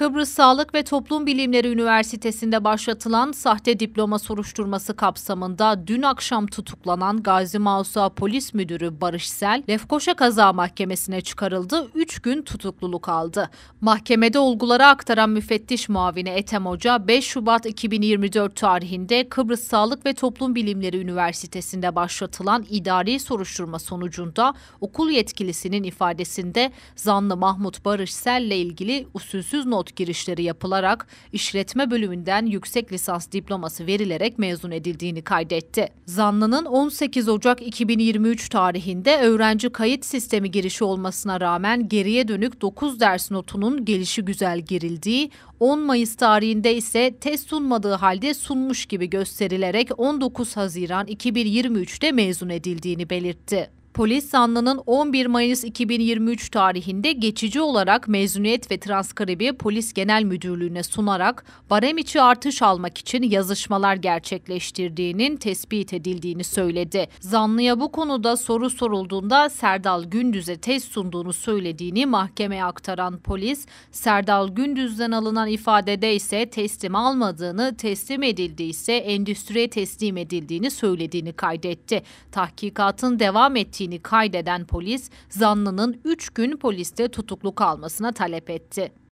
Kıbrıs Sağlık ve Toplum Bilimleri Üniversitesi'nde başlatılan sahte diploma soruşturması kapsamında dün akşam tutuklanan Gazi Mausa Polis Müdürü Barış Sel, Lefkoşa Kaza Mahkemesi'ne çıkarıldı, 3 gün tutukluluk aldı. Mahkemede olguları aktaran müfettiş muavini Ethem Hoca, 5 Şubat 2024 tarihinde Kıbrıs Sağlık ve Toplum Bilimleri Üniversitesi'nde başlatılan idari soruşturma sonucunda okul yetkilisinin ifadesinde zanlı Mahmut Barış Sel'le ilgili usulsüz not girişleri yapılarak işletme bölümünden yüksek lisans diploması verilerek mezun edildiğini kaydetti. Zanlının 18 Ocak 2023 tarihinde öğrenci kayıt sistemi girişi olmasına rağmen geriye dönük 9 ders notunun gelişi güzel girildiği, 10 Mayıs tarihinde ise test sunmadığı halde sunmuş gibi gösterilerek 19 Haziran 2023'te mezun edildiğini belirtti. Polis zanlının 11 Mayıs 2023 tarihinde geçici olarak mezuniyet ve transkribi polis genel müdürlüğüne sunarak barem içi artış almak için yazışmalar gerçekleştirdiğinin tespit edildiğini söyledi. Zanlıya bu konuda soru sorulduğunda Serdal Gündüz'e test sunduğunu söylediğini mahkemeye aktaran polis, Serdal Gündüz'den alınan ifadede ise teslim almadığını, teslim edildiyse endüstriye teslim edildiğini söylediğini kaydetti. Tahkikatın devam ettiği ettiğini kaydeden polis zanlının 3 gün poliste tutuklu kalmasına talep etti.